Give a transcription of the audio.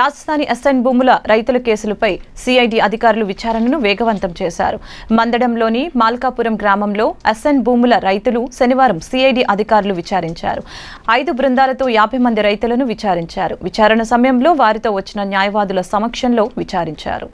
రాజధాని అసైన్ భూముల రైతుల కేసులపై సిఐడి అధికారులు విచారణను వేగవంతం చేశారు మందడంలోని మాల్కాపురం గ్రామంలో అసైన్ భూముల రైతులు శనివారం సిఐడి అధికారులు విచారించారు ఐదు బృందాలతో యాభై మంది రైతులను విచారించారు విచారణ సమయంలో వారితో వచ్చిన న్యాయవాదుల సమక్షంలో విచారించారు